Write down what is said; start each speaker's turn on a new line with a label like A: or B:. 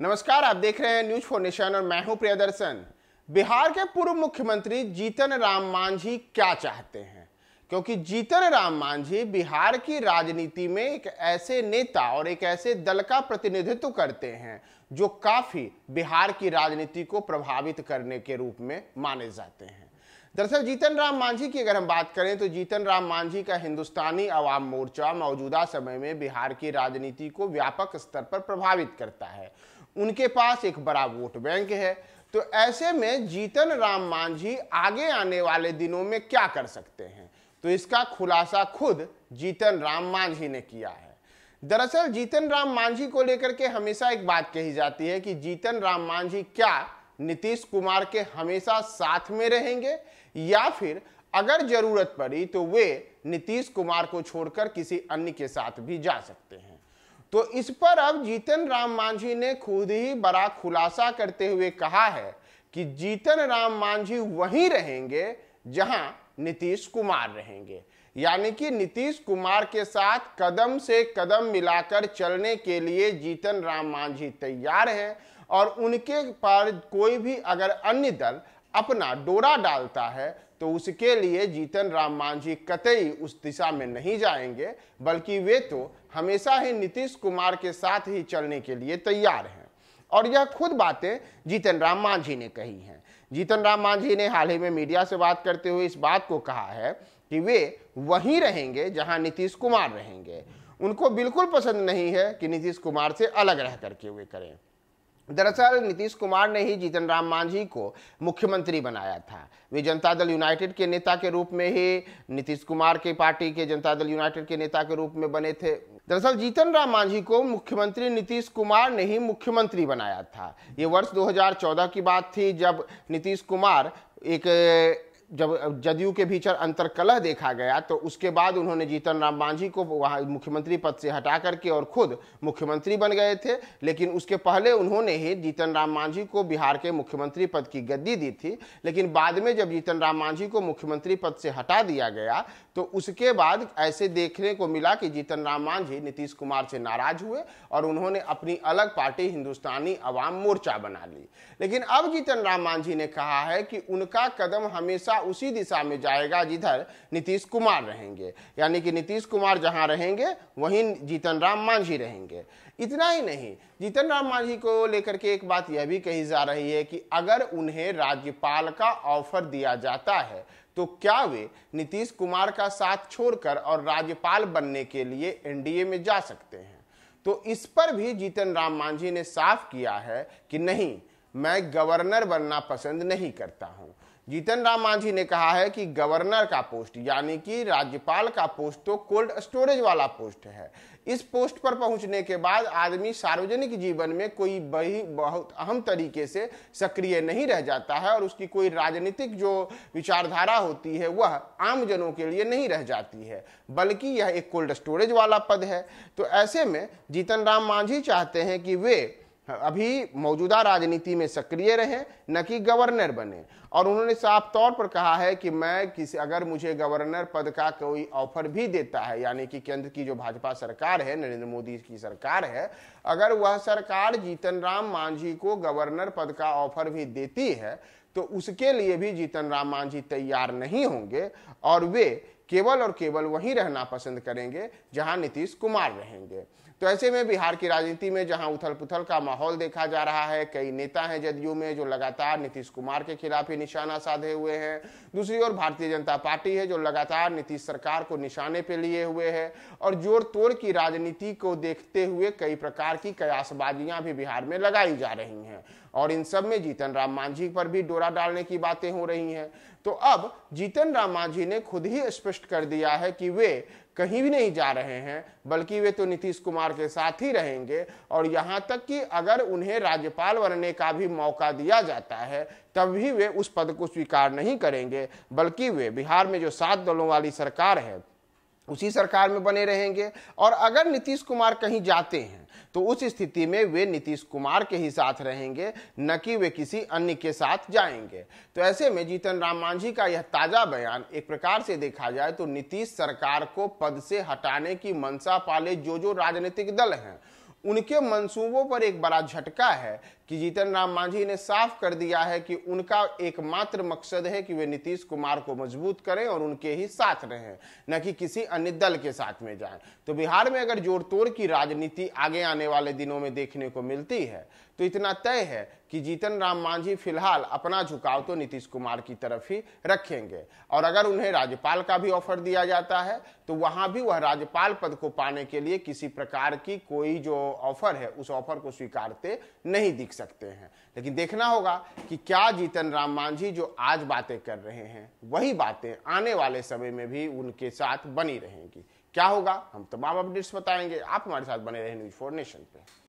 A: नमस्कार आप देख रहे हैं न्यूज फोर नेशन और मैं हूं प्रियदर्शन बिहार के पूर्व मुख्यमंत्री जीतन राम मांझी क्या चाहते हैं क्योंकि जीतन राम मांझी बिहार की राजनीति में एक ऐसे नेता और एक ऐसे दल का प्रतिनिधित्व करते हैं जो काफी बिहार की राजनीति को प्रभावित करने के रूप में माने जाते हैं दरअसल जीतन राम मांझी की अगर हम बात करें तो जीतन राम मांझी का हिंदुस्तानी आवाम मोर्चा मौजूदा समय में बिहार की राजनीति को व्यापक स्तर पर प्रभावित करता है उनके पास एक बड़ा वोट बैंक है तो ऐसे में जीतन राम मांझी आगे आने वाले दिनों में क्या कर सकते हैं तो इसका खुलासा खुद जीतन राम मांझी ने किया है दरअसल जीतन राम मांझी को लेकर के हमेशा एक बात कही जाती है कि जीतन राम मांझी क्या नीतीश कुमार के हमेशा साथ में रहेंगे या फिर अगर जरूरत पड़ी तो वे नीतीश कुमार को छोड़कर किसी अन्य के साथ भी जा सकते हैं तो इस पर अब जीतन राम मांझी ने खुद ही बड़ा खुलासा करते हुए कहा है कि जीतन राम मांझी वहीं रहेंगे जहां नीतीश कुमार रहेंगे यानी कि नीतीश कुमार के साथ कदम से कदम मिलाकर चलने के लिए जीतन राम मांझी तैयार हैं और उनके पर कोई भी अगर अन्य दल अपना डोरा डालता है तो उसके लिए जीतन राम मांझी कतई उस दिशा में नहीं जाएंगे बल्कि वे तो हमेशा ही नीतीश कुमार के साथ ही चलने के लिए तैयार हैं और यह खुद बातें जीतन राम मांझी ने कही हैं जीतन राम मांझी ने हाल ही में मीडिया से बात करते हुए इस बात को कहा है कि वे वहीं रहेंगे जहां नीतीश कुमार रहेंगे उनको बिल्कुल पसंद नहीं है कि नीतीश कुमार से अलग रह करके वे करें दरअसल नीतीश कुमार ने ही जीतन राम मांझी को मुख्यमंत्री बनाया था वे जनता दल यूनाइटेड के नेता के रूप में ही नीतीश कुमार के पार्टी के जनता दल यूनाइटेड के नेता के रूप में बने थे दरअसल जीतन राम मांझी को मुख्यमंत्री नीतीश कुमार ने ही मुख्यमंत्री बनाया था ये वर्ष 2014 की बात थी जब नीतीश कुमार एक जब जदयू के भीतर अंतरकलह देखा गया तो उसके बाद उन्होंने जीतन राम मांझी को वहाँ मुख्यमंत्री पद से हटा करके और खुद मुख्यमंत्री बन गए थे लेकिन उसके पहले उन्होंने ही जीतन राम मांझी को बिहार के मुख्यमंत्री पद की गद्दी दी थी लेकिन बाद में जब जीतन राम मांझी को मुख्यमंत्री पद से हटा दिया गया तो उसके बाद ऐसे देखने को मिला कि जीतन राम मांझी नीतीश कुमार से नाराज हुए और उन्होंने अपनी अलग पार्टी हिंदुस्तानी अवाम मोर्चा बना ली लेकिन अब जीतन राम मांझी ने कहा है कि उनका कदम हमेशा पैसा उसी दिशा में जाएगा जिधर नीतीश कुमार रहेंगे यानी कि नीतीश कुमार जहां रहेंगे वहीं जीतन राम मांझी रहेंगे इतना ही नहीं जीतन राम मांझी को लेकर के एक बात यह भी कही जा रही है कि अगर उन्हें राज्यपाल का ऑफर दिया जाता है तो क्या वे नीतीश कुमार का साथ छोड़कर और राज्यपाल बनने के लिए एनडीए में जा सकते हैं तो इस पर भी जीतन राम मांझी ने साफ किया है कि नहीं मैं गवर्नर बनना पसंद नहीं करता हूं जीतन राम मांझी ने कहा है कि गवर्नर का पोस्ट यानी कि राज्यपाल का पोस्ट तो कोल्ड स्टोरेज वाला पोस्ट है इस पोस्ट पर पहुंचने के बाद आदमी सार्वजनिक जीवन में कोई बही बहुत अहम तरीके से सक्रिय नहीं रह जाता है और उसकी कोई राजनीतिक जो विचारधारा होती है वह आमजनों के लिए नहीं रह जाती है बल्कि यह एक कोल्ड स्टोरेज वाला पद है तो ऐसे में जीतन राम मांझी चाहते हैं कि वे अभी मौजूदा राजनीति में सक्रिय रहें न कि गवर्नर बने और उन्होंने साफ तौर पर कहा है कि मैं किसी अगर मुझे गवर्नर पद का कोई ऑफर भी देता है यानी कि केंद्र की जो भाजपा सरकार है नरेंद्र मोदी की सरकार है अगर वह सरकार जीतन राम मांझी को गवर्नर पद का ऑफर भी देती है तो उसके लिए भी जीतन राम मांझी तैयार नहीं होंगे और वे केवल और केवल वहीं रहना पसंद करेंगे जहां नीतीश कुमार रहेंगे तो ऐसे में बिहार की राजनीति में जहां उथल पुथल का माहौल देखा जा रहा है कई नेता हैं जदयू में जो लगातार नीतीश कुमार के खिलाफ ही निशाना साधे हुए हैं दूसरी ओर भारतीय जनता पार्टी है जो लगातार नीतीश सरकार को निशाने पे लिए हुए है और जोर तोड़ की राजनीति को देखते हुए कई प्रकार की कयासबाजियां भी बिहार में लगाई जा रही हैं और इन सब में जीतन राम मांझी पर भी डोरा डालने की बातें हो रही हैं तो अब जीतन राम मांझी ने खुद ही स्पष्ट कर दिया है कि वे कहीं भी नहीं जा रहे हैं बल्कि वे तो नीतीश कुमार के साथ ही रहेंगे और यहाँ तक कि अगर उन्हें राज्यपाल बनने का भी मौका दिया जाता है तब भी वे उस पद को स्वीकार नहीं करेंगे बल्कि वे बिहार में जो सात दलों वाली सरकार है उसी सरकार में बने रहेंगे और अगर नीतीश कुमार कहीं जाते हैं तो उस स्थिति में वे नीतीश कुमार के ही साथ रहेंगे न कि वे किसी अन्य के साथ जाएंगे तो ऐसे में जीतन राम मांझी का यह ताजा बयान एक प्रकार से देखा जाए तो नीतीश सरकार को पद से हटाने की मंशा पाले जो जो राजनीतिक दल हैं उनके मंसूबों पर एक बड़ा झटका है कि जीतन राम मांझी ने साफ कर दिया है कि उनका एकमात्र मकसद है कि वे नीतीश कुमार को मजबूत करें और उनके ही साथ रहें न कि किसी अन्य दल के साथ में जाएं तो बिहार में अगर जोर तोड़ की राजनीति आगे आने वाले दिनों में देखने को मिलती है तो इतना तय है कि जीतन राम मांझी फिलहाल अपना झुकाव तो नीतीश कुमार की तरफ ही रखेंगे और अगर उन्हें राज्यपाल का भी ऑफर दिया जाता है तो वहां भी वह राज्यपाल पद को पाने के लिए किसी प्रकार की कोई जो ऑफर है उस ऑफर को स्वीकारते नहीं दिख सकते हैं लेकिन देखना होगा कि क्या जीतन राम मांझी जो आज बातें कर रहे हैं वही बातें आने वाले समय में भी उनके साथ बनी रहेंगी क्या होगा हम तमाम अपडेट्स बताएंगे आप हमारे साथ बने रहे न्यूज फॉर नेशन पर